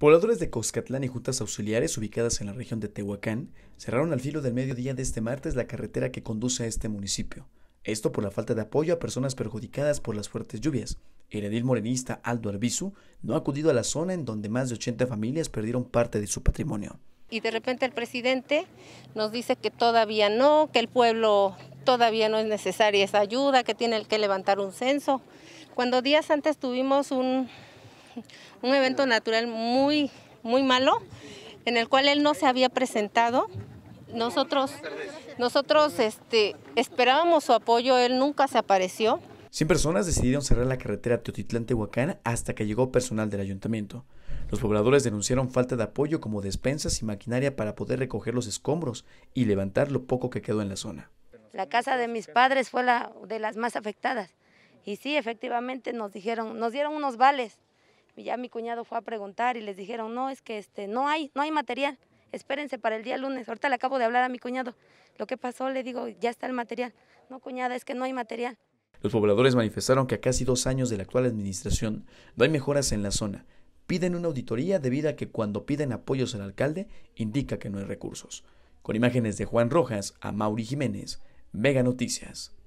Pobladores de Coscatlán y juntas auxiliares ubicadas en la región de Tehuacán cerraron al filo del mediodía de este martes la carretera que conduce a este municipio. Esto por la falta de apoyo a personas perjudicadas por las fuertes lluvias. El edil morenista Aldo Arbizu no ha acudido a la zona en donde más de 80 familias perdieron parte de su patrimonio. Y de repente el presidente nos dice que todavía no, que el pueblo todavía no es necesaria esa ayuda, que tiene que levantar un censo. Cuando días antes tuvimos un, un evento natural muy, muy malo, en el cual él no se había presentado. Nosotros, nosotros este, esperábamos su apoyo, él nunca se apareció. 100 personas decidieron cerrar la carretera Teotitlán-Tehuacán hasta que llegó personal del ayuntamiento. Los pobladores denunciaron falta de apoyo como despensas y maquinaria para poder recoger los escombros y levantar lo poco que quedó en la zona. La casa de mis padres fue la de las más afectadas. Y sí, efectivamente nos dijeron, nos dieron unos vales y ya mi cuñado fue a preguntar y les dijeron, no, es que este, no hay, no hay material, espérense para el día lunes. Ahorita le acabo de hablar a mi cuñado. Lo que pasó, le digo, ya está el material. No, cuñada, es que no hay material. Los pobladores manifestaron que a casi dos años de la actual administración no hay mejoras en la zona. Piden una auditoría debido a que cuando piden apoyos al alcalde indica que no hay recursos. Con imágenes de Juan Rojas a Mauri Jiménez, Mega Noticias.